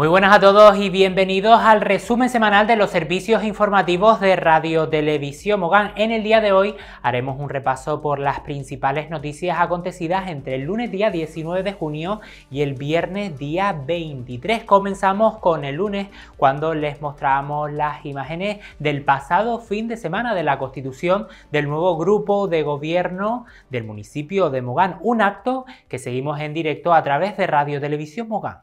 Muy buenas a todos y bienvenidos al resumen semanal de los servicios informativos de Radio Televisión Mogán. En el día de hoy haremos un repaso por las principales noticias acontecidas entre el lunes día 19 de junio y el viernes día 23. Comenzamos con el lunes cuando les mostramos las imágenes del pasado fin de semana de la constitución del nuevo grupo de gobierno del municipio de Mogán, un acto que seguimos en directo a través de Radio Televisión Mogán.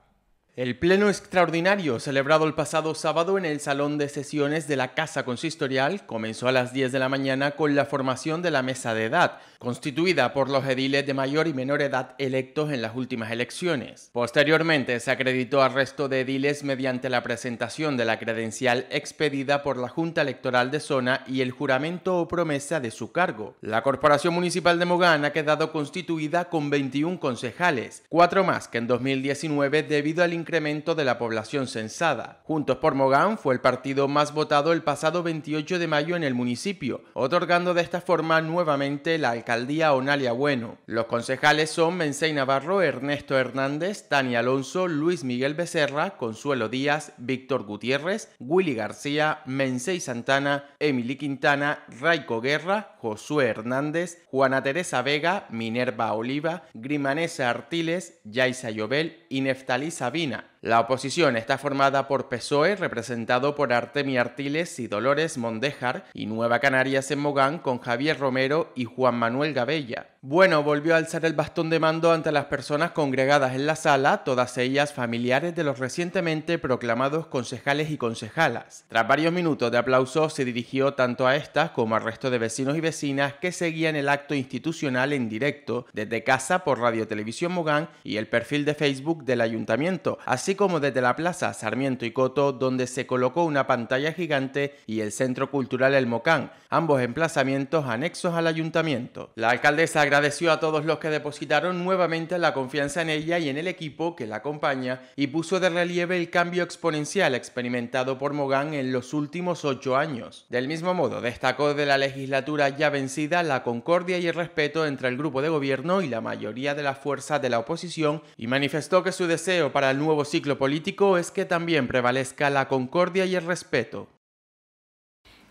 El pleno extraordinario celebrado el pasado sábado en el Salón de Sesiones de la Casa Consistorial comenzó a las 10 de la mañana con la formación de la mesa de edad constituida por los ediles de mayor y menor edad electos en las últimas elecciones. Posteriormente se acreditó al resto de ediles mediante la presentación de la credencial expedida por la Junta Electoral de Zona y el juramento o promesa de su cargo. La Corporación Municipal de Mogán ha quedado constituida con 21 concejales, cuatro más que en 2019 debido al incremento de la población censada. Juntos por Mogán fue el partido más votado el pasado 28 de mayo en el municipio, otorgando de esta forma nuevamente la alcaldía Onalia Bueno. Los concejales son ...Mensei Navarro, Ernesto Hernández, Tani Alonso, Luis Miguel Becerra, Consuelo Díaz, Víctor Gutiérrez, Willy García, Mensei Santana, Emily Quintana, Raico Guerra, Josué Hernández, Juana Teresa Vega, Minerva Oliva, Grimanesa Artiles, Yaisa Llobel y Neftalí Sabina. La oposición está formada por PSOE, representado por Artemi Artiles y Dolores Mondejar, y Nueva Canarias en Mogán con Javier Romero y Juan Manuel Gabella. Bueno volvió a alzar el bastón de mando ante las personas congregadas en la sala, todas ellas familiares de los recientemente proclamados concejales y concejalas. Tras varios minutos de aplauso, se dirigió tanto a estas como al resto de vecinos y vecinas que seguían el acto institucional en directo desde casa por Radio Televisión Mogán y el perfil de Facebook del ayuntamiento, así como desde la Plaza Sarmiento y Coto donde se colocó una pantalla gigante y el Centro Cultural El Mocán, ambos emplazamientos anexos al ayuntamiento. La alcaldesa agradeció a todos los que depositaron nuevamente la confianza en ella y en el equipo que la acompaña y puso de relieve el cambio exponencial experimentado por Mogán en los últimos ocho años. Del mismo modo, destacó de la legislatura ya vencida la concordia y el respeto entre el grupo de gobierno y la mayoría de las fuerzas de la oposición y manifestó que su deseo para el nuevo ciclo político es que también prevalezca la concordia y el respeto.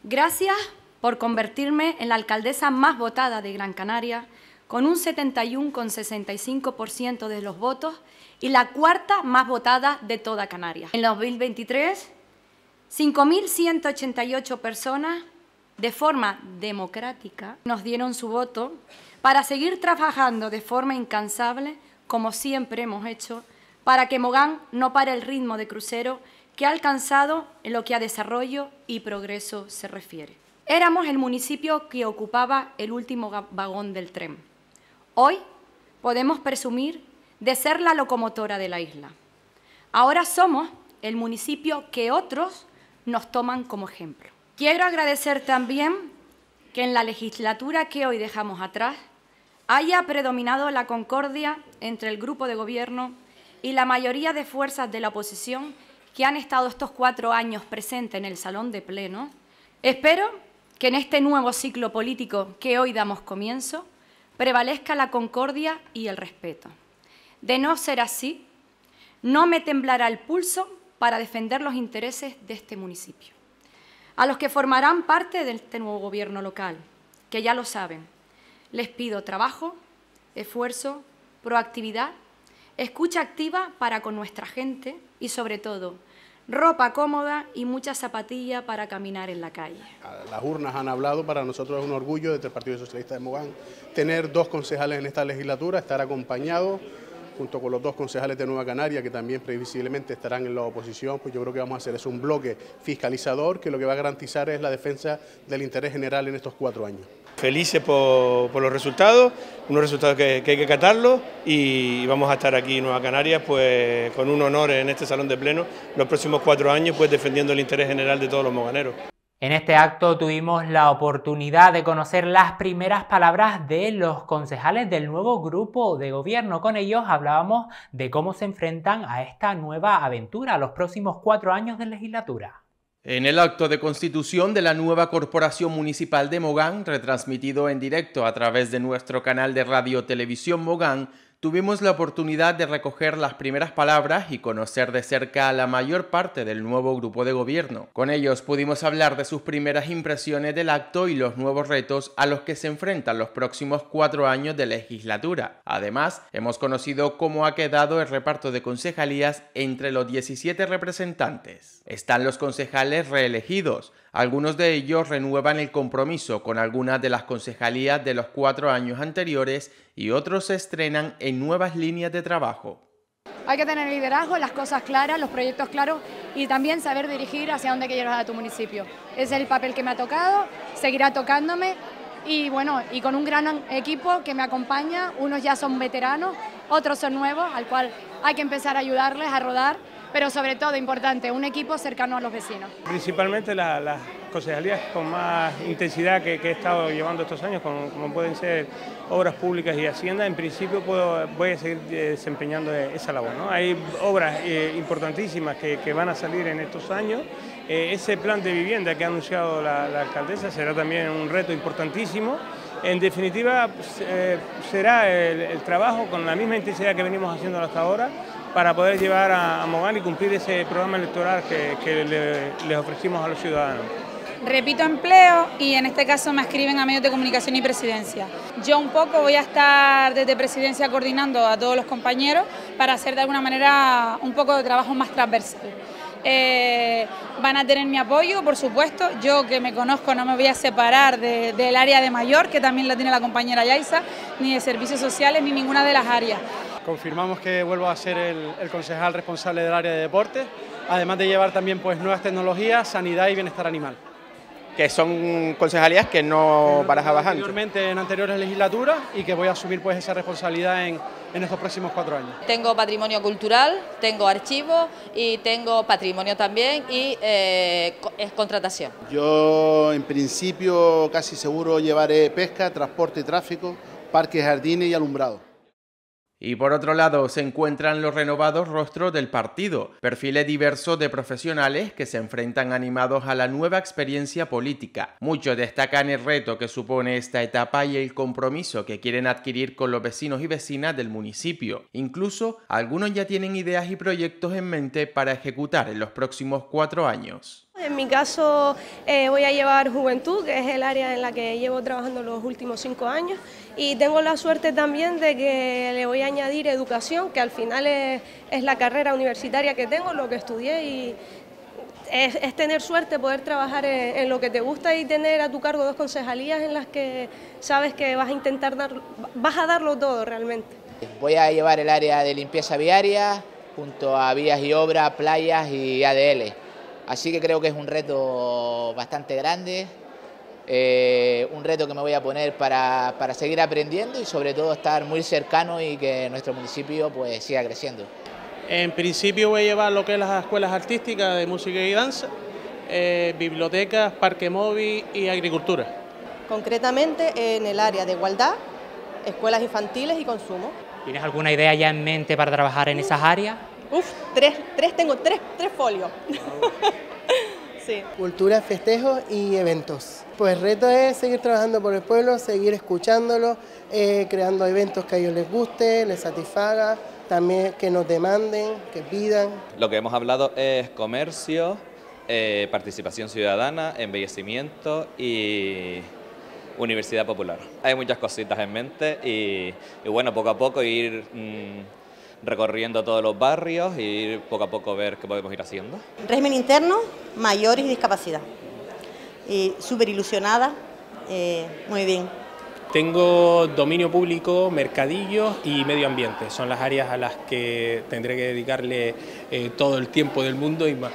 Gracias por convertirme en la alcaldesa más votada de Gran Canaria, con un 71,65% de los votos y la cuarta más votada de toda Canaria. En 2023, 5.188 personas de forma democrática, nos dieron su voto para seguir trabajando de forma incansable, como siempre hemos hecho, para que Mogán no pare el ritmo de crucero que ha alcanzado en lo que a desarrollo y progreso se refiere. Éramos el municipio que ocupaba el último vagón del tren. Hoy podemos presumir de ser la locomotora de la isla. Ahora somos el municipio que otros nos toman como ejemplo. Quiero agradecer también que en la legislatura que hoy dejamos atrás haya predominado la concordia entre el grupo de gobierno y la mayoría de fuerzas de la oposición que han estado estos cuatro años presentes en el Salón de Pleno. Espero que en este nuevo ciclo político que hoy damos comienzo prevalezca la concordia y el respeto. De no ser así, no me temblará el pulso para defender los intereses de este municipio. A los que formarán parte de este nuevo gobierno local, que ya lo saben, les pido trabajo, esfuerzo, proactividad, escucha activa para con nuestra gente y sobre todo ropa cómoda y mucha zapatilla para caminar en la calle. Las urnas han hablado, para nosotros es un orgullo desde el Partido Socialista de Mogán tener dos concejales en esta legislatura, estar acompañados junto con los dos concejales de Nueva Canaria, que también previsiblemente estarán en la oposición, pues yo creo que vamos a hacer es un bloque fiscalizador que lo que va a garantizar es la defensa del interés general en estos cuatro años. Felices por, los resultados, unos resultados que, hay que catarlos, y vamos a estar aquí en Nueva Canarias pues con un honor en este salón de pleno los próximos cuatro años pues defendiendo el interés general de todos los moganeros. En este acto tuvimos la oportunidad de conocer las primeras palabras de los concejales del nuevo grupo de gobierno. Con ellos hablábamos de cómo se enfrentan a esta nueva aventura, a los próximos cuatro años de legislatura. En el acto de constitución de la nueva Corporación Municipal de Mogán, retransmitido en directo a través de nuestro canal de radio Televisión Mogán, tuvimos la oportunidad de recoger las primeras palabras y conocer de cerca a la mayor parte del nuevo grupo de gobierno. Con ellos pudimos hablar de sus primeras impresiones del acto y los nuevos retos a los que se enfrentan los próximos cuatro años de legislatura. Además, hemos conocido cómo ha quedado el reparto de concejalías entre los 17 representantes. Están los concejales reelegidos, algunos de ellos renuevan el compromiso con algunas de las concejalías de los cuatro años anteriores y otros se estrenan en nuevas líneas de trabajo. Hay que tener liderazgo, las cosas claras, los proyectos claros y también saber dirigir hacia dónde quieres a tu municipio. es el papel que me ha tocado, seguirá tocándome y bueno, y con un gran equipo que me acompaña, unos ya son veteranos, otros son nuevos, al cual hay que empezar a ayudarles a rodar pero sobre todo, importante, un equipo cercano a los vecinos. Principalmente las concejalías con más intensidad que, he estado llevando estos años, como, pueden ser obras públicas y hacienda, en principio puedo, voy a seguir eh, desempeñando esa labor. ¿no? Hay obras eh, importantísimas que, que, van a salir en estos años. Eh, ese plan de vivienda que ha anunciado la, alcaldesa será también un reto importantísimo. En definitiva, será el, trabajo con la misma intensidad que venimos haciendo hasta ahora, para poder llevar a, Mogán y cumplir ese programa electoral que, les ofrecimos a los ciudadanos. Repito empleo y en este caso me escriben a medios de comunicación y presidencia. Yo un poco voy a estar desde presidencia coordinando a todos los compañeros para hacer de alguna manera un poco de trabajo más transversal. Eh, van a tener mi apoyo, por supuesto. Yo que me conozco no me voy a separar del área de mayor, que también la tiene la compañera Yaisa, ni de servicios sociales, ni ninguna de las áreas confirmamos que vuelvo a ser el, concejal responsable del área de deporte, además de llevar también pues nuevas tecnologías, sanidad y bienestar animal. Que son concejalías que no barajabas antes. Anteriormente en anteriores legislaturas y que voy a asumir pues esa responsabilidad en, estos próximos cuatro años. Tengo patrimonio cultural, tengo archivos y tengo patrimonio también y eh, es contratación. Yo en principio casi seguro llevaré pesca, transporte y tráfico, parques, jardines y alumbrado. Y por otro lado, se encuentran los renovados rostros del partido, perfiles diversos de profesionales que se enfrentan animados a la nueva experiencia política. Muchos destacan el reto que supone esta etapa y el compromiso que quieren adquirir con los vecinos y vecinas del municipio. Incluso, algunos ya tienen ideas y proyectos en mente para ejecutar en los próximos cuatro años. En mi caso eh, voy a llevar juventud, que es el área en la que llevo trabajando los últimos cinco años, y tengo la suerte también de que le voy a añadir educación, que al final es, la carrera universitaria que tengo, lo que estudié, y es, tener suerte, poder trabajar en, lo que te gusta y tener a tu cargo dos concejalías en las que sabes que vas a intentar dar, vas a darlo todo realmente. Voy a llevar el área de limpieza viaria junto a vías y obras, playas y ADL. Así que creo que es un reto bastante grande, eh, un reto que me voy a poner para, seguir aprendiendo y sobre todo estar muy cercano y que nuestro municipio pues siga creciendo. En principio voy a llevar lo que es las escuelas artísticas de música y danza, eh, bibliotecas, parque móvil y agricultura. Concretamente en el área de igualdad, escuelas infantiles y consumo. ¿Tienes alguna idea ya en mente para trabajar en esas áreas? Uf, tres, tengo, tres, tres folios. sí. Cultura, festejos y eventos. Pues el reto es seguir trabajando por el pueblo, seguir escuchándolo, eh, creando eventos que a ellos les guste, les satisfaga, también que nos demanden, que pidan. Lo que hemos hablado es comercio, eh, participación ciudadana, embellecimiento y universidad popular. Hay muchas cositas en mente y, bueno, poco a poco ir... Mm, recorriendo todos los barrios y poco a poco ver qué podemos ir haciendo. Régimen interno, mayores y discapacidad. Y Súper ilusionada, eh, muy bien. Tengo dominio público, mercadillos y medio ambiente. Son las áreas a las que tendré que dedicarle eh, todo el tiempo del mundo y más.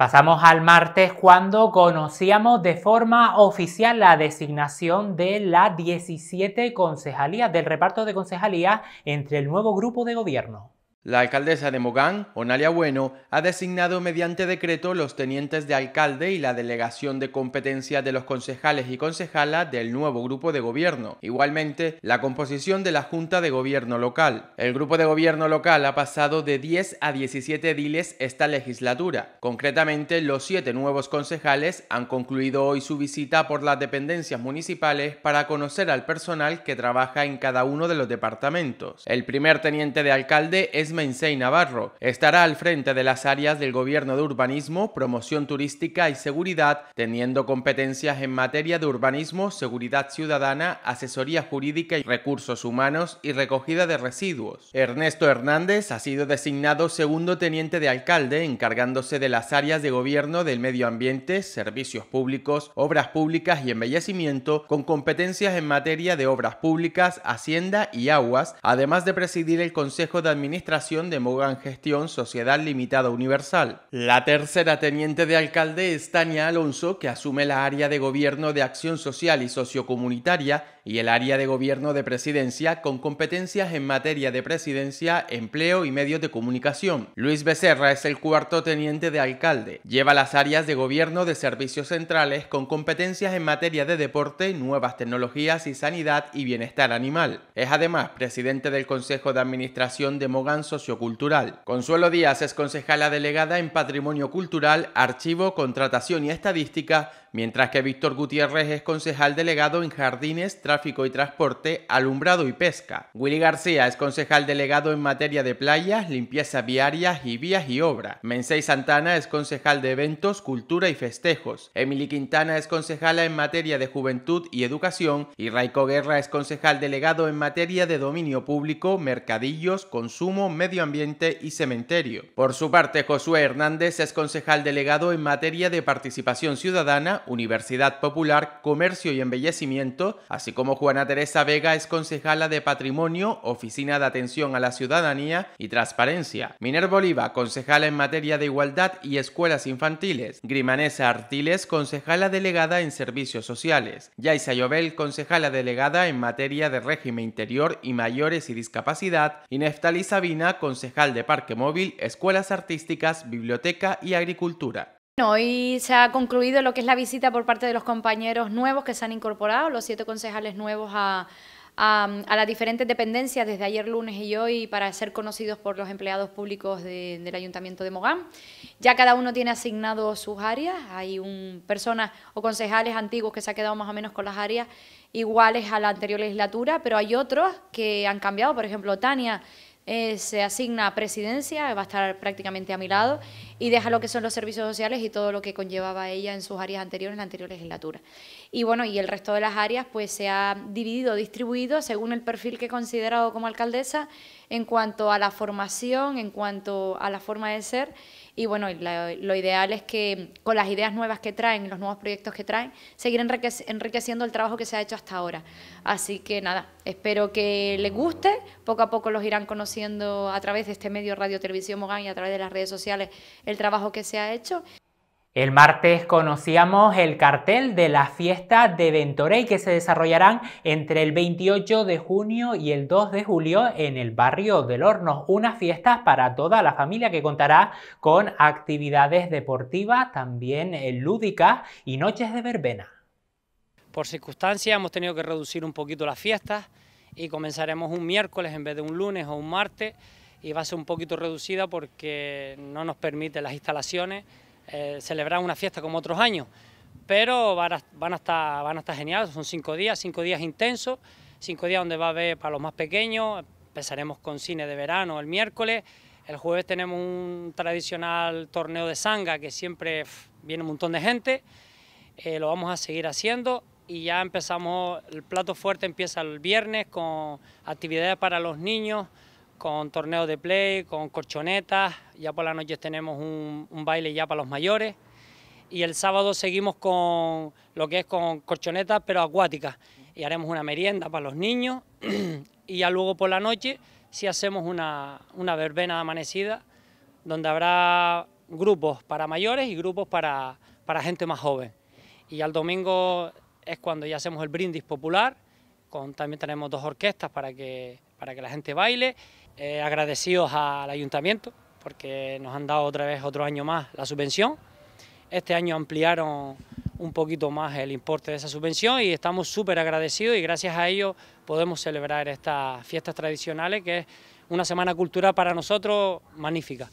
Pasamos al martes cuando conocíamos de forma oficial la designación de la 17 concejalías, del reparto de concejalías entre el nuevo grupo de gobierno. La alcaldesa de Mogán, Onalia Bueno, ha designado mediante decreto los tenientes de alcalde y la delegación de competencia de los concejales y concejala del nuevo grupo de gobierno. Igualmente, la composición de la Junta de Gobierno Local. El grupo de gobierno local ha pasado de 10 a 17 ediles esta legislatura. Concretamente, los siete nuevos concejales han concluido hoy su visita por las dependencias municipales para conocer al personal que trabaja en cada uno de los departamentos. El primer teniente de alcalde es Andrés Navarro. Estará al frente de las áreas del Gobierno de Urbanismo, Promoción Turística y Seguridad, teniendo competencias en materia de urbanismo, seguridad ciudadana, asesoría jurídica y recursos humanos y recogida de residuos. Ernesto Hernández ha sido designado segundo teniente de alcalde, encargándose de las áreas de gobierno del medio ambiente, servicios públicos, obras públicas y embellecimiento, con competencias en materia de obras públicas, hacienda y aguas, además de presidir el Consejo de Administración de Mogan Gestión Sociedad Limitada Universal. La tercera teniente de alcalde es Tania Alonso, que asume la área de gobierno de acción social y sociocomunitaria y el área de gobierno de presidencia con competencias en materia de presidencia, empleo y medios de comunicación. Luis Becerra es el cuarto teniente de alcalde. Lleva las áreas de gobierno de servicios centrales con competencias en materia de deporte, nuevas tecnologías y sanidad y bienestar animal. Es además presidente del Consejo de Administración de Mogán Sociocultural. Consuelo Díaz es concejala delegada en Patrimonio Cultural, Archivo, Contratación y Estadística mientras que Víctor Gutiérrez es concejal delegado en Jardines, Tráfico y Transporte, Alumbrado y Pesca. Willy García es concejal delegado en materia de playas, limpieza viaria y vías y obra. Mensei Santana es concejal de eventos, cultura y festejos. Emily Quintana es concejala en materia de juventud y educación y Raico Guerra es concejal delegado en materia de dominio público, mercadillos, consumo, medio ambiente y cementerio. Por su parte, Josué Hernández es concejal delegado en materia de participación ciudadana, Universidad Popular, Comercio y Embellecimiento, así como Juana Teresa Vega es concejala de Patrimonio, Oficina de Atención a la Ciudadanía y Transparencia. Miner Oliva, concejala en materia de igualdad y escuelas infantiles. Grimanesa Artiles, concejala delegada en servicios sociales. Yaisa Llobel, concejala delegada en materia de régimen interior y mayores y discapacidad. Y Neftali Sabina, concejal de Parque Móvil, Escuelas Artísticas, Biblioteca y Agricultura. Hoy se ha concluido lo que es la visita por parte de los compañeros nuevos que se han incorporado, los siete concejales nuevos a, las diferentes dependencias desde ayer lunes y hoy para ser conocidos por los empleados públicos del Ayuntamiento de Mogán. Ya cada uno tiene asignado sus áreas, hay un, personas o concejales antiguos que se han quedado más o menos con las áreas iguales a la anterior legislatura, pero hay otros que han cambiado, por ejemplo, Tania eh, se asigna a presidencia, va a estar prácticamente a mi lado, y deja lo que son los servicios sociales y todo lo que conllevaba ella en sus áreas anteriores, en la anterior legislatura. Y bueno, y el resto de las áreas pues se ha dividido, distribuido según el perfil que he considerado como alcaldesa en cuanto a la formación, en cuanto a la forma de ser y bueno, lo ideal es que con las ideas nuevas que traen, los nuevos proyectos que traen, seguir enriqueciendo el trabajo que se ha hecho hasta ahora. Así que nada, espero que les guste, poco a poco los irán conociendo a través de este medio Radio Televisión Mogán y a través de las redes sociales el trabajo que se ha hecho el martes conocíamos el cartel de la fiesta de Ventorey que se desarrollarán entre el 28 de junio y el 2 de julio en el barrio del Horno. Unas fiestas para toda la familia que contará con actividades deportivas, también eh, lúdicas y noches de verbena. Por circunstancia hemos tenido que reducir un poquito las fiestas y comenzaremos un miércoles en vez de un lunes o un martes y va a ser un poquito reducida porque no nos permiten las instalaciones eh, celebrar una fiesta como otros años, pero van a, van estar, geniales, son cinco días, cinco días intensos, cinco días donde va a haber para los más pequeños, empezaremos con cine de verano el miércoles, el jueves tenemos un tradicional torneo de sanga que siempre viene un montón de gente, eh, lo vamos a seguir haciendo y ya empezamos, el plato fuerte empieza el viernes con actividades para los niños, con torneos de play, con corchonetas, ya por la noche tenemos un, baile ya para los mayores y el sábado seguimos con lo que es con corchonetas pero acuáticas y haremos una merienda para los niños y ya luego por la noche sí hacemos una, una verbena amanecida donde habrá grupos para mayores y grupos para, para gente más joven. Y al domingo es cuando ya hacemos el brindis popular, con, también tenemos dos orquestas para que, para que la gente baile eh, agradecidos al ayuntamiento porque nos han dado otra vez otro año más la subvención. Este año ampliaron un poquito más el importe de esa subvención y estamos súper agradecidos y gracias a ello podemos celebrar estas fiestas tradicionales que es una semana cultural para nosotros magnífica.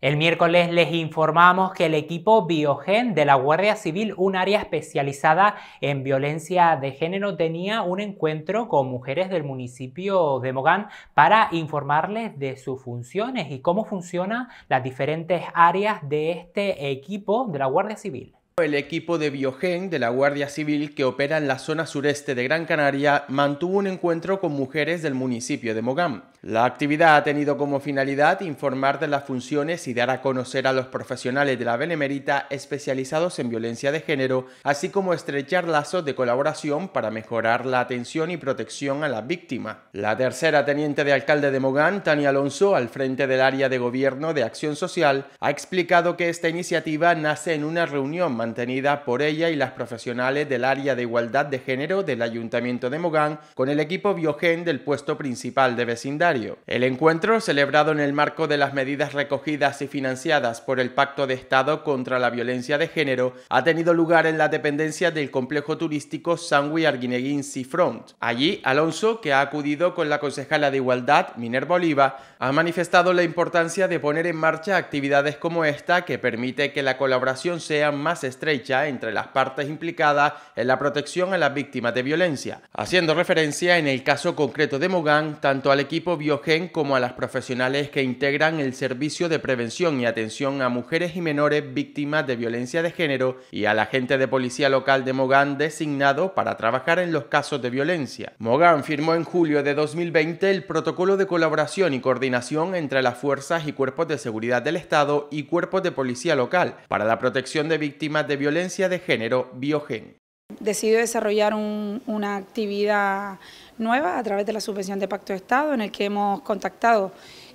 El miércoles les informamos que el equipo Biogen de la Guardia Civil, un área especializada en violencia de género, tenía un encuentro con mujeres del municipio de Mogán para informarles de sus funciones y cómo funcionan las diferentes áreas de este equipo de la Guardia Civil. El equipo de Biogen de la Guardia Civil que opera en la zona sureste de Gran Canaria mantuvo un encuentro con mujeres del municipio de Mogán. La actividad ha tenido como finalidad informar de las funciones y dar a conocer a los profesionales de la Benemérita especializados en violencia de género, así como estrechar lazos de colaboración para mejorar la atención y protección a la víctima. La tercera teniente de alcalde de Mogán, Tania Alonso, al frente del área de gobierno de Acción Social, ha explicado que esta iniciativa nace en una reunión mantenida por ella y las profesionales del área de igualdad de género del Ayuntamiento de Mogán con el equipo Biogen del puesto principal de vecindad el encuentro, celebrado en el marco de las medidas recogidas y financiadas por el Pacto de Estado contra la Violencia de Género, ha tenido lugar en la dependencia del complejo turístico Sangui Arguineguín Seafront. Allí, Alonso, que ha acudido con la concejala de Igualdad, Minerva Oliva, ha manifestado la importancia de poner en marcha actividades como esta que permite que la colaboración sea más estrecha entre las partes implicadas en la protección a las víctimas de violencia, haciendo referencia en el caso concreto de Mogán tanto al equipo Biogen como a las profesionales que integran el Servicio de Prevención y Atención a Mujeres y Menores Víctimas de Violencia de Género y al agente de policía local de Mogán designado para trabajar en los casos de violencia. Mogán firmó en julio de 2020 el protocolo de colaboración y coordinación entre las fuerzas y cuerpos de seguridad del Estado y cuerpos de policía local para la protección de víctimas de violencia de género Biogen. decidió desarrollar una actividad nueva a través de la subvención de Pacto de Estado, en el que hemos contactado,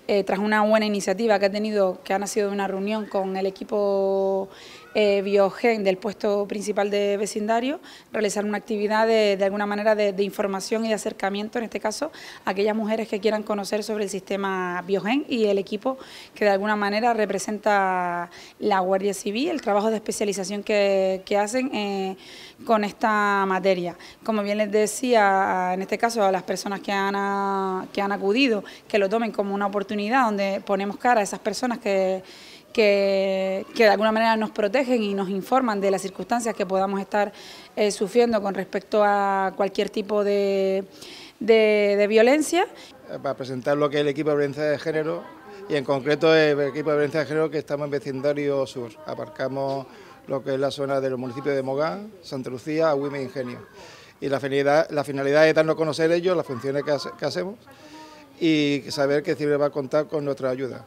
eh, tras una buena iniciativa que ha tenido, que ha nacido de una reunión con el equipo eh, biogen del puesto principal de vecindario, realizar una actividad de, alguna manera de, información y de acercamiento, en este caso, a aquellas mujeres que quieran conocer sobre el sistema Biogen y el equipo que de alguna manera representa la Guardia Civil, el trabajo de especialización que, hacen eh, con esta materia. Como bien les decía, en este caso a las personas que que han acudido, que lo tomen como una oportunidad donde ponemos cara a esas personas que que, de alguna manera nos protegen y nos informan de las circunstancias que podamos estar eh, sufriendo con respecto a cualquier tipo de, violencia. Eh, para presentar lo que es el equipo de violencia de género y en concreto el equipo de violencia de género que estamos en vecindario sur. Aparcamos lo que es la zona del municipio de Mogán, Santa Lucía, a Women e Ingenio. Y la finalidad, la finalidad es darnos a conocer ellos las funciones que, hacemos y saber que Cibre va a contar con nuestra ayuda.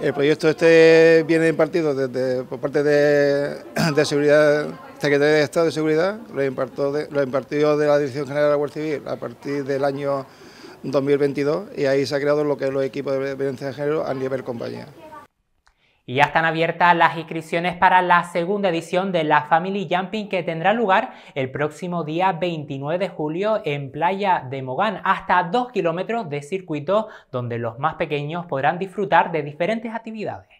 El proyecto este viene impartido desde, por parte de, de Seguridad, Secretaría de Estado de Seguridad, lo, impartió lo impartió de la Dirección General de la Guardia Civil a partir del año 2022 y ahí se ha creado lo que es los equipos de violencia de género a nivel compañía. Y ya están abiertas las inscripciones para la segunda edición de la Family Jumping que tendrá lugar el próximo día 29 de julio en Playa de Mogán, hasta 2 kilómetros de circuito donde los más pequeños podrán disfrutar de diferentes actividades.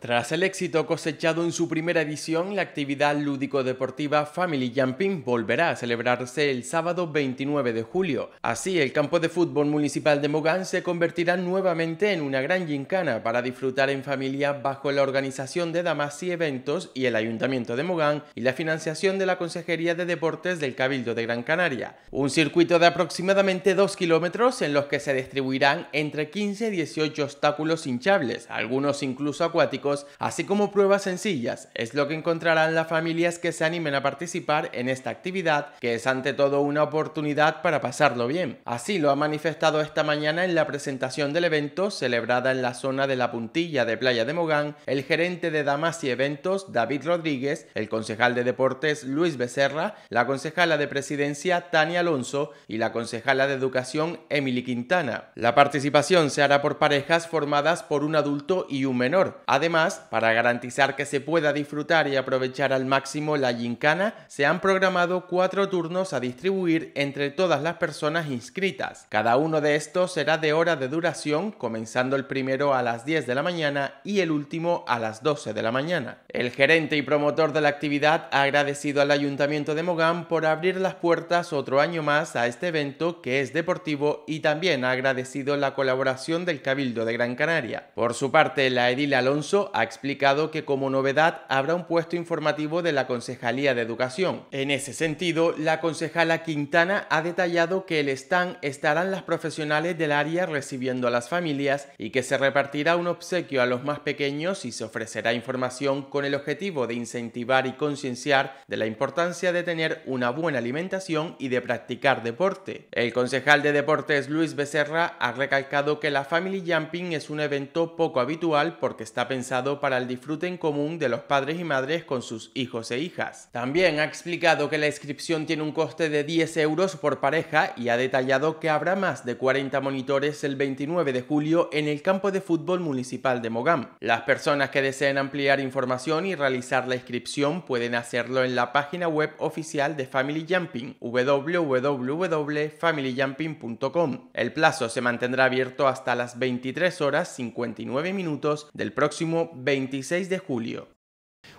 Tras el éxito cosechado en su primera edición, la actividad lúdico-deportiva Family Jumping volverá a celebrarse el sábado 29 de julio. Así, el campo de fútbol municipal de Mogán se convertirá nuevamente en una gran gincana para disfrutar en familia bajo la organización de Damas y Eventos y el Ayuntamiento de Mogán y la financiación de la Consejería de Deportes del Cabildo de Gran Canaria. Un circuito de aproximadamente 2 kilómetros en los que se distribuirán entre 15 y 18 obstáculos hinchables, algunos incluso acuáticos así como pruebas sencillas, es lo que encontrarán las familias que se animen a participar en esta actividad, que es ante todo una oportunidad para pasarlo bien. Así lo ha manifestado esta mañana en la presentación del evento celebrada en la zona de la puntilla de Playa de Mogán el gerente de Damas y Eventos David Rodríguez, el concejal de Deportes Luis Becerra, la concejala de Presidencia Tania Alonso y la concejala de Educación Emily Quintana. La participación se hará por parejas formadas por un adulto y un menor. Además, Además, para garantizar que se pueda disfrutar y aprovechar al máximo la gincana, se han programado cuatro turnos a distribuir entre todas las personas inscritas. Cada uno de estos será de hora de duración, comenzando el primero a las 10 de la mañana y el último a las 12 de la mañana. El gerente y promotor de la actividad ha agradecido al Ayuntamiento de Mogán por abrir las puertas otro año más a este evento que es deportivo y también ha agradecido la colaboración del Cabildo de Gran Canaria. Por su parte, la Edil Alonso ha explicado que como novedad habrá un puesto informativo de la Concejalía de Educación. En ese sentido, la concejala Quintana ha detallado que el stand estarán las profesionales del área recibiendo a las familias y que se repartirá un obsequio a los más pequeños y se ofrecerá información con el objetivo de incentivar y concienciar de la importancia de tener una buena alimentación y de practicar deporte. El concejal de deportes Luis Becerra ha recalcado que la Family Jumping es un evento poco habitual porque está pensado para el disfrute en común de los padres y madres con sus hijos e hijas. También ha explicado que la inscripción tiene un coste de 10 euros por pareja y ha detallado que habrá más de 40 monitores el 29 de julio en el campo de fútbol municipal de Mogam. Las personas que deseen ampliar información y realizar la inscripción pueden hacerlo en la página web oficial de Family Jumping www.familyjumping.com. El plazo se mantendrá abierto hasta las 23 horas 59 minutos del próximo 26 de julio.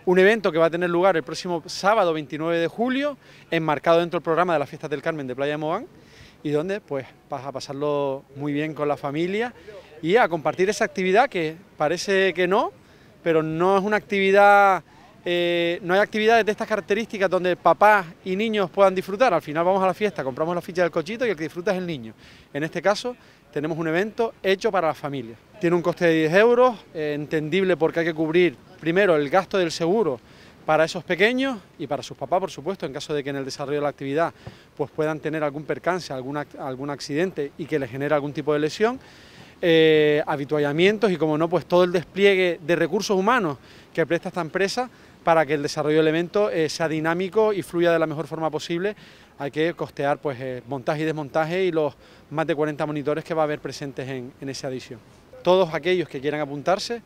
Un evento que va a tener lugar el próximo sábado 29 de julio, enmarcado dentro del programa de las fiestas del Carmen de Playa de y donde pues vas a pasarlo muy bien con la familia y a compartir esa actividad que parece que no, pero no es una actividad, eh, no hay actividades de estas características donde papás y niños puedan disfrutar. Al final vamos a la fiesta, compramos la ficha del cochito y el que disfruta es el niño. En este caso tenemos un evento hecho para las familias. Tiene un coste de 10 euros, eh, entendible porque hay que cubrir primero el gasto del seguro para esos pequeños y para sus papás, por supuesto, en caso de que en el desarrollo de la actividad pues puedan tener algún percance, algún, accidente y que les genere algún tipo de lesión. Eh, habituallamientos y, como no, pues todo el despliegue de recursos humanos que presta esta empresa para que el desarrollo del evento eh, sea dinámico y fluya de la mejor forma posible hay que costear pues, eh, montaje y desmontaje y los más de 40 monitores que va a haber presentes en, en esa edición. Todos aquellos que quieran apuntarse,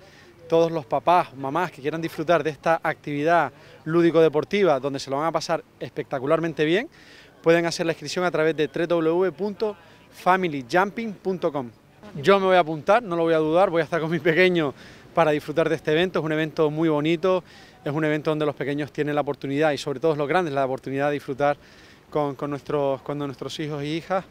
todos los papás, mamás que quieran disfrutar de esta actividad lúdico-deportiva donde se lo van a pasar espectacularmente bien, pueden hacer la inscripción a través de www.familyjumping.com. Yo me voy a apuntar, no lo voy a dudar, voy a estar con mi pequeño para disfrutar de este evento. Es un evento muy bonito, es un evento donde los pequeños tienen la oportunidad y sobre todo los grandes la oportunidad de disfrutar con, nuestros, nuestros hijos e hijas,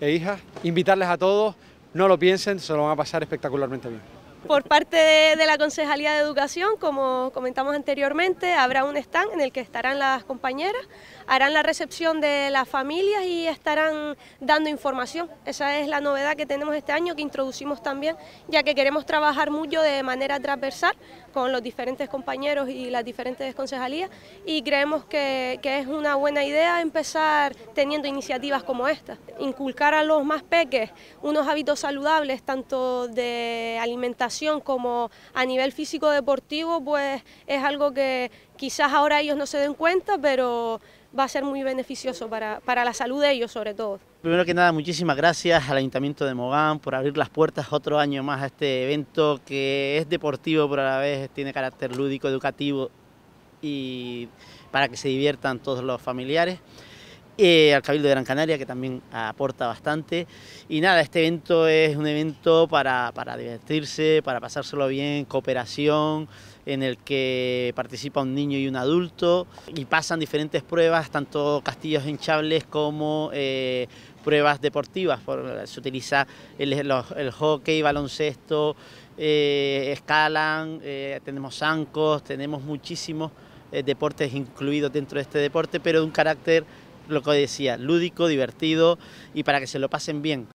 e hijas. Invitarles a todos, no lo piensen, se lo van a pasar espectacularmente bien. Por parte de, de, la Concejalía de Educación, como comentamos anteriormente, habrá un stand en el que estarán las compañeras, harán la recepción de las familias y estarán dando información. Esa es la novedad que tenemos este año, que introducimos también, ya que queremos trabajar mucho de manera transversal con los diferentes compañeros y las diferentes concejalías y creemos que, es una buena idea empezar teniendo iniciativas como esta. Inculcar a los más peques unos hábitos saludables tanto de alimentación como a nivel físico deportivo pues es algo que quizás ahora ellos no se den cuenta pero va a ser muy beneficioso para, la salud de ellos sobre todo. Primero que nada, muchísimas gracias al Ayuntamiento de Mogán por abrir las puertas otro año más a este evento que es deportivo, pero a la vez tiene carácter lúdico, educativo y para que se diviertan todos los familiares. Eh, al Cabildo de Gran Canaria, que también aporta bastante. Y nada, este evento es un evento para, para divertirse, para pasárselo bien, cooperación, en el que participa un niño y un adulto y pasan diferentes pruebas, tanto castillos hinchables como eh, pruebas deportivas. Por, se utiliza el, hockey, baloncesto, eh, escalan, eh, tenemos zancos, tenemos muchísimos deportes incluidos dentro de este deporte, pero de un carácter, lo que decía, lúdico, divertido y para que se lo pasen bien.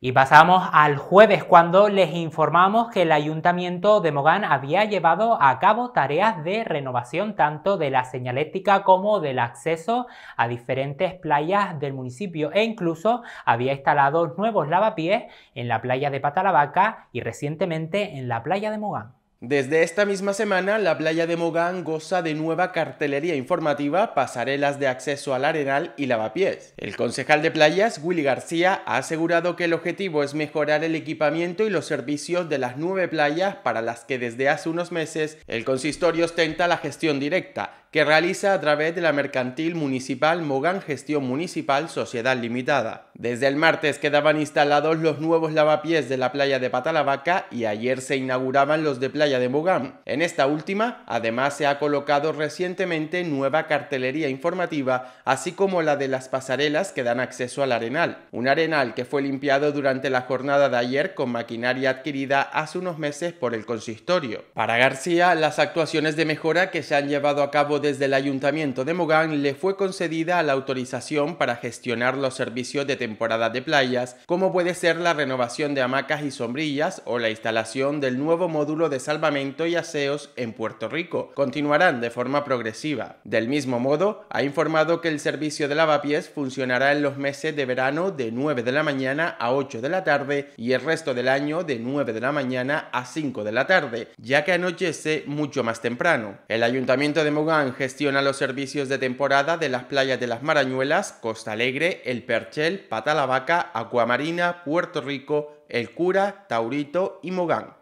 Y pasamos al jueves cuando les informamos que el ayuntamiento de Mogán había llevado a cabo tareas de renovación tanto de la señalética como del acceso a diferentes playas del municipio e incluso había instalado nuevos lavapiés en la playa de Patalabaca y recientemente en la playa de Mogán. Desde esta misma semana, la playa de Mogán goza de nueva cartelería informativa, pasarelas de acceso al arenal y lavapiés. El concejal de playas, Willy García, ha asegurado que el objetivo es mejorar el equipamiento y los servicios de las nueve playas para las que desde hace unos meses el consistorio ostenta la gestión directa que realiza a través de la mercantil municipal Mogán Gestión Municipal Sociedad Limitada. Desde el martes quedaban instalados los nuevos lavapiés de la playa de Patalavaca y ayer se inauguraban los de playa de Mogán. En esta última, además, se ha colocado recientemente nueva cartelería informativa, así como la de las pasarelas que dan acceso al arenal. Un arenal que fue limpiado durante la jornada de ayer con maquinaria adquirida hace unos meses por el consistorio. Para García, las actuaciones de mejora que se han llevado a cabo desde el ayuntamiento de Mogán le fue concedida la autorización para gestionar los servicios de temporada de playas, como puede ser la renovación de hamacas y sombrillas o la instalación del nuevo módulo de salvamento y aseos en Puerto Rico. Continuarán de forma progresiva. Del mismo modo, ha informado que el servicio de lavapiés funcionará en los meses de verano de 9 de la mañana a 8 de la tarde y el resto del año de 9 de la mañana a 5 de la tarde, ya que anochece mucho más temprano. El ayuntamiento de Mogán gestiona los servicios de temporada de las playas de las Marañuelas, Costa Alegre, El Perchel, Patalavaca, Acuamarina, Puerto Rico, El Cura, Taurito y Mogán.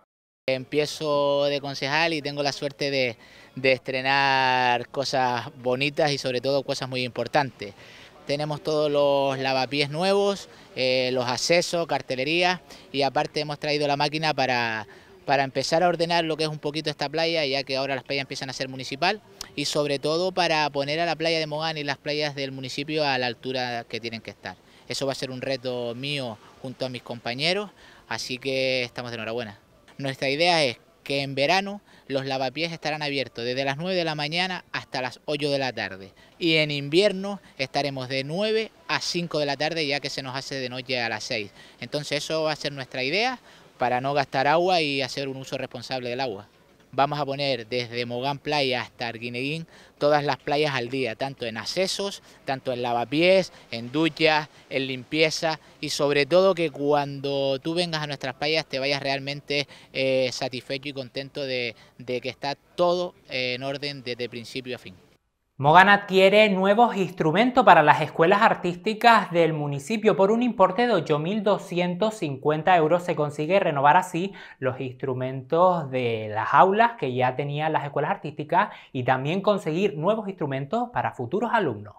Empiezo de concejal y tengo la suerte de, de estrenar cosas bonitas y sobre todo cosas muy importantes. Tenemos todos los lavapiés nuevos, eh, los accesos, cartelería y aparte hemos traído la máquina para, para empezar a ordenar lo que es un poquito esta playa, ya que ahora las playas empiezan a ser municipal y sobre todo para poner a la playa de Mogán y las playas del municipio a la altura que tienen que estar. Eso va a ser un reto mío junto a mis compañeros, así que estamos de enhorabuena. Nuestra idea es que en verano los lavapiés estarán abiertos desde las 9 de la mañana hasta las 8 de la tarde. Y en invierno estaremos de 9 a 5 de la tarde ya que se nos hace de noche a las 6. Entonces eso va a ser nuestra idea para no gastar agua y hacer un uso responsable del agua vamos a poner desde Mogán Playa hasta Arguineguín todas las playas al día, tanto en accesos, tanto en lavapiés, en duchas, en limpieza y sobre todo que cuando tú vengas a nuestras playas te vayas realmente eh, satisfecho y contento de, que está todo eh, en orden desde principio a fin. Mogan adquiere nuevos instrumentos para las escuelas artísticas del municipio. Por un importe de 8.250 euros se consigue renovar así los instrumentos de las aulas que ya tenían las escuelas artísticas y también conseguir nuevos instrumentos para futuros alumnos.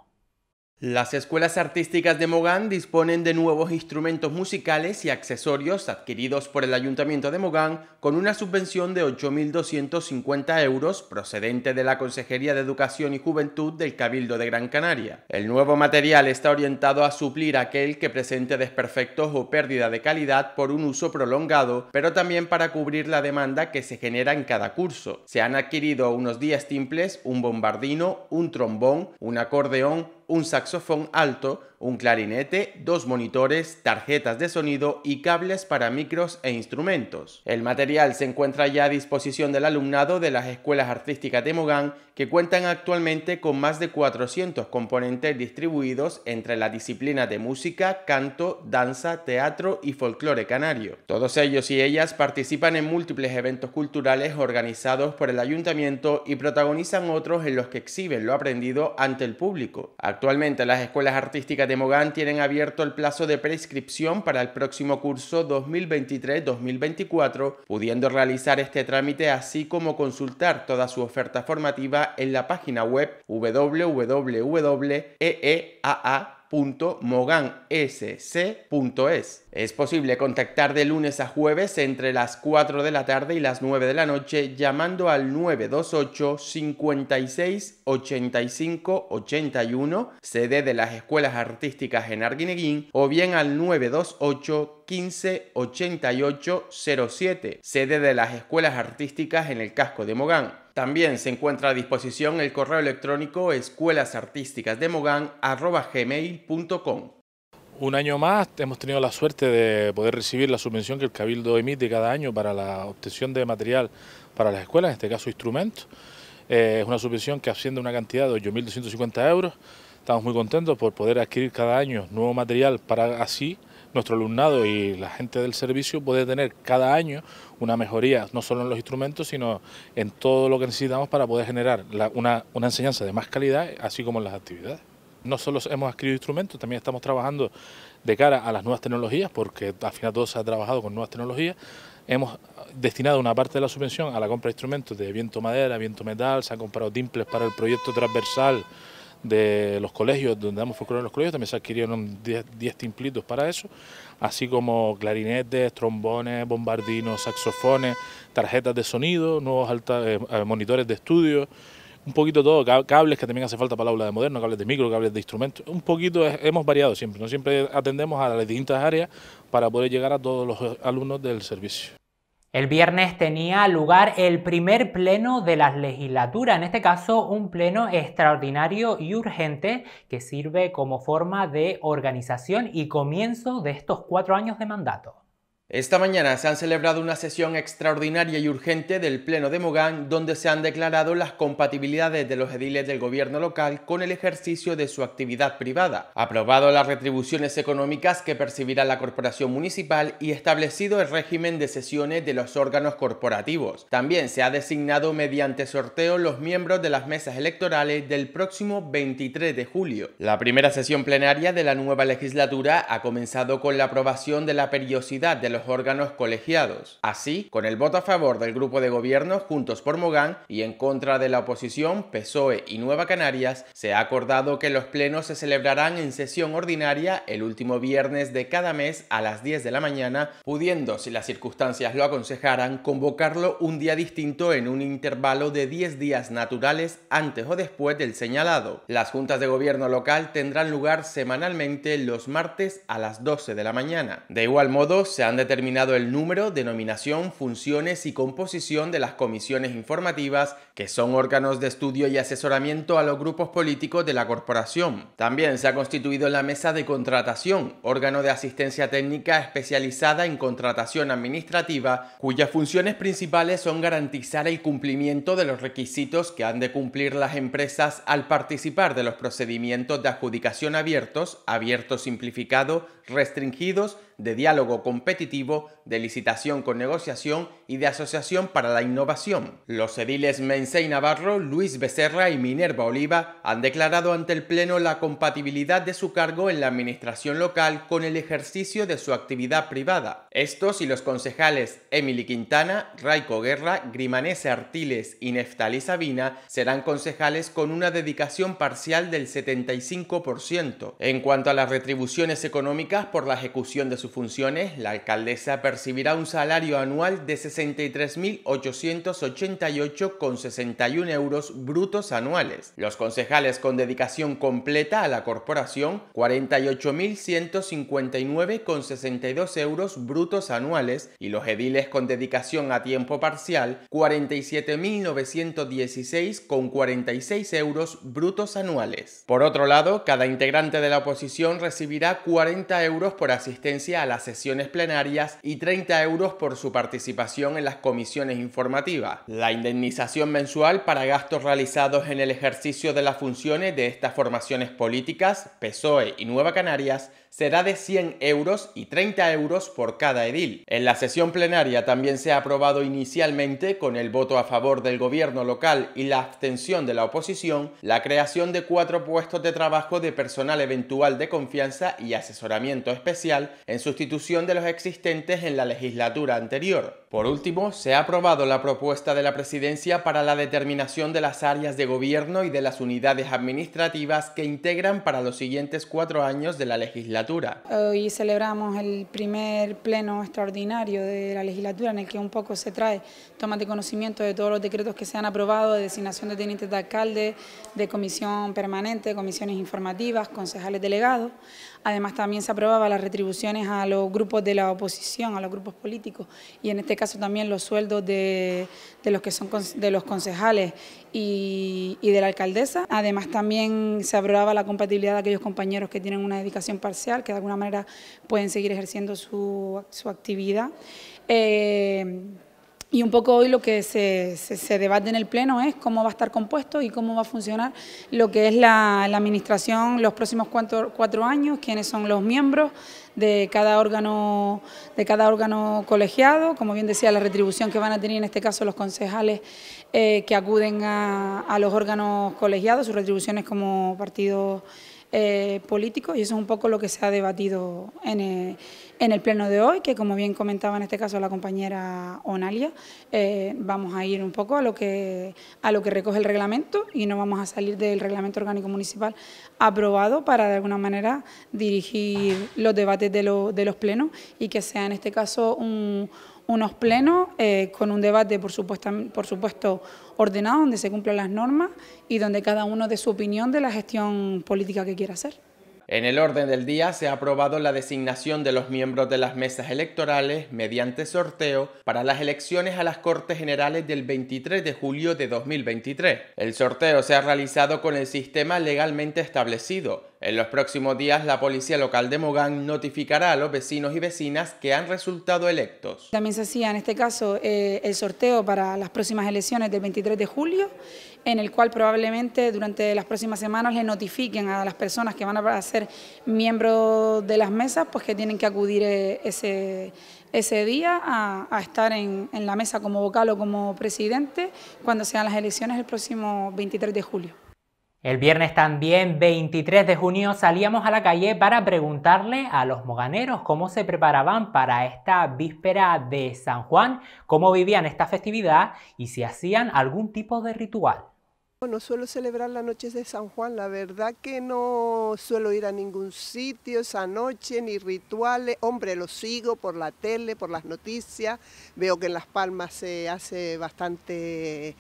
Las escuelas artísticas de Mogán disponen de nuevos instrumentos musicales y accesorios adquiridos por el Ayuntamiento de Mogán con una subvención de 8.250 euros procedente de la Consejería de Educación y Juventud del Cabildo de Gran Canaria. El nuevo material está orientado a suplir aquel que presente desperfectos o pérdida de calidad por un uso prolongado, pero también para cubrir la demanda que se genera en cada curso. Se han adquirido unos días simples, un bombardino, un trombón, un acordeón, un saxofón alto un clarinete, dos monitores, tarjetas de sonido y cables para micros e instrumentos. El material se encuentra ya a disposición del alumnado de las escuelas artísticas de Mogán, que cuentan actualmente con más de 400 componentes distribuidos entre las disciplinas de música, canto, danza, teatro y folclore canario. Todos ellos y ellas participan en múltiples eventos culturales organizados por el ayuntamiento y protagonizan otros en los que exhiben lo aprendido ante el público. Actualmente las escuelas artísticas de Mogán tienen abierto el plazo de prescripción para el próximo curso 2023-2024, pudiendo realizar este trámite así como consultar toda su oferta formativa en la página web www.eeaa.mogansc.es. Es posible contactar de lunes a jueves entre las 4 de la tarde y las 9 de la noche llamando al 928 56 85 81, sede de las Escuelas Artísticas en Arguineguín, o bien al 928 15 88 07, sede de las Escuelas Artísticas en el casco de Mogán. También se encuentra a disposición el correo electrónico escuelasartísticasdemogán.com un año más hemos tenido la suerte de poder recibir la subvención que el Cabildo emite cada año para la obtención de material para las escuelas, en este caso instrumentos. Eh, es una subvención que asciende a una cantidad de 8.250 euros. Estamos muy contentos por poder adquirir cada año nuevo material para así nuestro alumnado y la gente del servicio puede tener cada año una mejoría, no solo en los instrumentos, sino en todo lo que necesitamos para poder generar una enseñanza de más calidad, así como en las actividades no solo hemos adquirido instrumentos, también estamos trabajando de cara a las nuevas tecnologías, porque al final todo se ha trabajado con nuevas tecnologías. Hemos destinado una parte de la subvención a la compra de instrumentos de viento madera, viento metal, se han comprado timples para el proyecto transversal de los colegios, donde hemos folclore en los colegios, también se adquirieron 10 timplitos para eso, así como clarinetes, trombones, bombardinos, saxofones, tarjetas de sonido, nuevos eh, eh, monitores de estudio un poquito todo, cables que también hace falta para la aula de moderno, cables de micro, cables de instrumentos, un poquito hemos variado siempre, no siempre atendemos a las distintas áreas para poder llegar a todos los alumnos del servicio. El viernes tenía lugar el primer pleno de la legislatura, en este caso un pleno extraordinario y urgente que sirve como forma de organización y comienzo de estos cuatro años de mandato. Esta mañana se han celebrado una sesión extraordinaria y urgente del Pleno de Mogán, donde se han declarado las compatibilidades de los ediles del gobierno local con el ejercicio de su actividad privada, aprobado las retribuciones económicas que percibirá la corporación municipal y establecido el régimen de sesiones de los órganos corporativos. También se ha designado mediante sorteo los miembros de las mesas electorales del próximo 23 de julio. La primera sesión plenaria de la nueva legislatura ha comenzado con la aprobación de la periodicidad de los los órganos colegiados. Así, con el voto a favor del grupo de gobierno Juntos por Mogán y en contra de la oposición PSOE y Nueva Canarias, se ha acordado que los plenos se celebrarán en sesión ordinaria el último viernes de cada mes a las 10 de la mañana, pudiendo, si las circunstancias lo aconsejaran, convocarlo un día distinto en un intervalo de 10 días naturales antes o después del señalado. Las juntas de gobierno local tendrán lugar semanalmente los martes a las 12 de la mañana. De igual modo, se han determinado el número, denominación, funciones y composición de las comisiones informativas, que son órganos de estudio y asesoramiento a los grupos políticos de la corporación. También se ha constituido la Mesa de Contratación, órgano de asistencia técnica especializada en contratación administrativa, cuyas funciones principales son garantizar el cumplimiento de los requisitos que han de cumplir las empresas al participar de los procedimientos de adjudicación abiertos, abierto simplificado, restringidos, de diálogo competitivo, de licitación con negociación y de asociación para la innovación. Los ediles Mensei Navarro, Luis Becerra y Minerva Oliva han declarado ante el Pleno la compatibilidad de su cargo en la administración local con el ejercicio de su actividad privada. Estos y los concejales Emily Quintana, Raico Guerra, Grimanese Artiles y Neftali Sabina serán concejales con una dedicación parcial del 75%. En cuanto a las retribuciones económicas por la ejecución de sus funciones, la Alcaldía les percibirá un salario anual de 63.888,61 euros brutos anuales. Los concejales con dedicación completa a la corporación, 48.159,62 euros brutos anuales y los ediles con dedicación a tiempo parcial, 47.916,46 euros brutos anuales. Por otro lado, cada integrante de la oposición recibirá 40 euros por asistencia a las sesiones plenarias y 30 euros por su participación en las comisiones informativas. La indemnización mensual para gastos realizados en el ejercicio de las funciones de estas formaciones políticas, PSOE y Nueva Canarias, será de 100 euros y 30 euros por cada edil. En la sesión plenaria también se ha aprobado inicialmente, con el voto a favor del gobierno local y la abstención de la oposición, la creación de cuatro puestos de trabajo de personal eventual de confianza y asesoramiento especial en sustitución de los existentes en la legislatura anterior. Por último, se ha aprobado la propuesta de la Presidencia para la determinación de las áreas de gobierno y de las unidades administrativas que integran para los siguientes cuatro años de la legislatura. Hoy celebramos el primer pleno extraordinario de la legislatura en el que un poco se trae toma de conocimiento de todos los decretos que se han aprobado de designación de tenientes de alcalde, de comisión permanente, comisiones informativas, concejales delegados. Además también se aprobaba las retribuciones a los grupos de la oposición, a los grupos políticos y en este caso también los sueldos de, los que son de los concejales y, de la alcaldesa. Además también se aprobaba la compatibilidad de aquellos compañeros que tienen una dedicación parcial, que de alguna manera pueden seguir ejerciendo su, actividad. Eh, y un poco hoy lo que se, debate en el Pleno es cómo va a estar compuesto y cómo va a funcionar lo que es la, Administración los próximos cuatro, años, quiénes son los miembros de cada, órgano, de cada órgano colegiado, como bien decía, la retribución que van a tener en este caso los concejales eh, que acuden a, los órganos colegiados, sus retribuciones como partido eh, político y eso es un poco lo que se ha debatido en, Pleno. Eh, en el pleno de hoy, que como bien comentaba en este caso la compañera Onalia, eh, vamos a ir un poco a lo, que, a lo que recoge el reglamento y no vamos a salir del reglamento orgánico municipal aprobado para de alguna manera dirigir los debates de, los plenos y que sea en este caso unos plenos eh, con un debate, por supuesto, por supuesto, ordenado, donde se cumplan las normas y donde cada uno dé su opinión de la gestión política que quiera hacer. En el orden del día se ha aprobado la designación de los miembros de las mesas electorales mediante sorteo para las elecciones a las Cortes Generales del 23 de julio de 2023. El sorteo se ha realizado con el sistema legalmente establecido. En los próximos días la policía local de Mogán notificará a los vecinos y vecinas que han resultado electos. También se hacía en este caso eh, el sorteo para las próximas elecciones del 23 de julio en el cual probablemente durante las próximas semanas le notifiquen a las personas que van a ser miembros de las mesas, pues que tienen que acudir eh, ese, ese día a, estar en, en la mesa como vocal o como presidente cuando sean las elecciones el próximo 23 de julio. El viernes también, 23 de junio, salíamos a la calle para preguntarle a los moganeros cómo se preparaban para esta víspera de San Juan, cómo vivían esta festividad y si hacían algún tipo de ritual. No suelo celebrar las noches de San Juan, la verdad que no suelo ir a ningún sitio esa noche, ni rituales. Hombre, lo sigo por la tele, por las noticias. Veo que en Las Palmas se hace bastante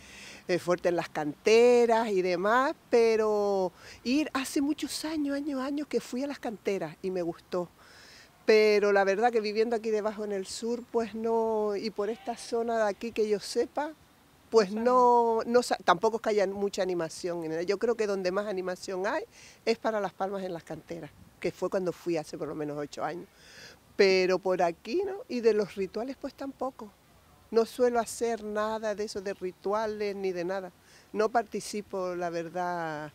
eh, fuerte en las canteras y demás, pero ir hace muchos años, años, años que fui a las canteras y me gustó pero la verdad que viviendo aquí debajo en el sur, pues no, y por esta zona de aquí que yo sepa, pues no, no tampoco es que haya mucha animación. Yo creo que donde más animación hay es para las palmas en las canteras, que fue cuando fui hace por lo menos ocho años. Pero por aquí, ¿no? Y de los rituales, pues tampoco. No suelo hacer nada de eso, de rituales ni de nada. No participo, la verdad,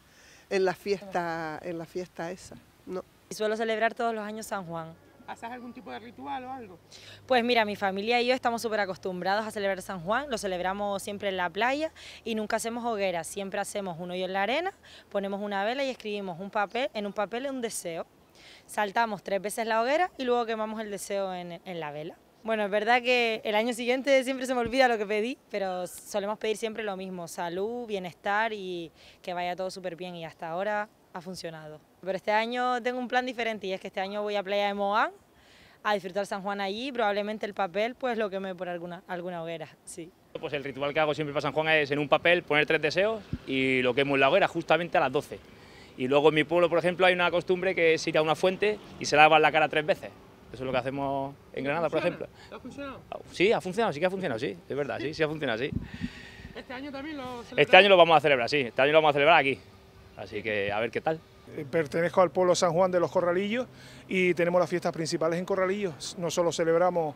en la fiesta, en la fiesta esa. No. Y suelo celebrar todos los años San Juan. ¿Haces algún tipo de ritual o algo? Pues mira, mi familia y yo estamos súper acostumbrados a celebrar San Juan, lo celebramos siempre en la playa y nunca hacemos hogueras, siempre hacemos uno hoyo en la arena, ponemos una vela y escribimos un papel, en un papel un deseo. Saltamos tres veces la hoguera y luego quemamos el deseo en, en la vela. Bueno, es verdad que el año siguiente siempre se me olvida lo que pedí, pero solemos pedir siempre lo mismo, salud, bienestar y que vaya todo súper bien y hasta ahora ha funcionado. Pero este año tengo un plan diferente y es que este año voy a Playa de Moán a disfrutar San Juan allí, probablemente el papel pues lo quemé por alguna, alguna hoguera, sí. Pues el ritual que hago siempre para San Juan es en un papel poner tres deseos y lo quemo en la hoguera justamente a las 12. Y luego en mi pueblo, por ejemplo, hay una costumbre que es ir a una fuente y se lava la cara tres veces. Eso es lo que hacemos en Granada, por ejemplo. ¿Ha funcionado? Ah, sí, ha funcionado, sí que ha funcionado, sí, es verdad, sí, sí ha funcionado, sí. ¿Este año también lo Este año lo vamos a celebrar, sí, este año lo vamos a celebrar aquí. Así que a ver qué tal. Eh, pertenezco al pueblo San Juan de los Corralillos y tenemos las fiestas principales en Corralillos. No solo celebramos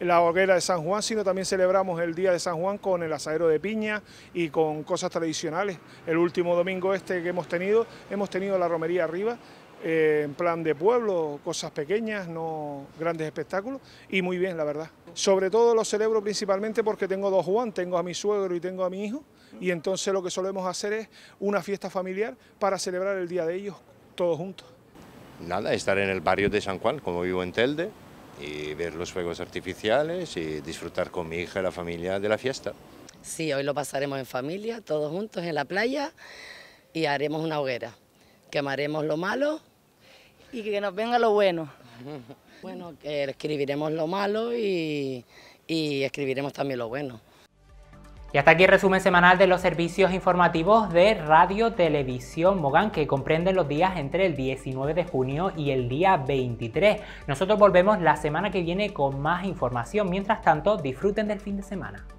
la hoguera de San Juan, sino también celebramos el Día de San Juan con el asadero de piña y con cosas tradicionales. El último domingo este que hemos tenido, hemos tenido la romería arriba, eh, en plan de pueblo, cosas pequeñas, no grandes espectáculos, y muy bien, la verdad. Sobre todo lo celebro principalmente porque tengo dos Juan, tengo a mi suegro y tengo a mi hijo, y entonces lo que solemos hacer es una fiesta familiar para celebrar el día de ellos todos juntos. Nada, estar en el barrio de San Juan, como vivo en Telde, y ver los fuegos artificiales y disfrutar con mi hija y la familia de la fiesta. Sí, hoy lo pasaremos en familia, todos juntos en la playa y haremos una hoguera. Quemaremos lo malo y que nos venga lo bueno. Bueno, escribiremos lo malo y, y escribiremos también lo bueno. Y hasta aquí el resumen semanal de los servicios informativos de Radio Televisión Mogán, que comprenden los días entre el 19 de junio y el día 23. Nosotros volvemos la semana que viene con más información. Mientras tanto, disfruten del fin de semana.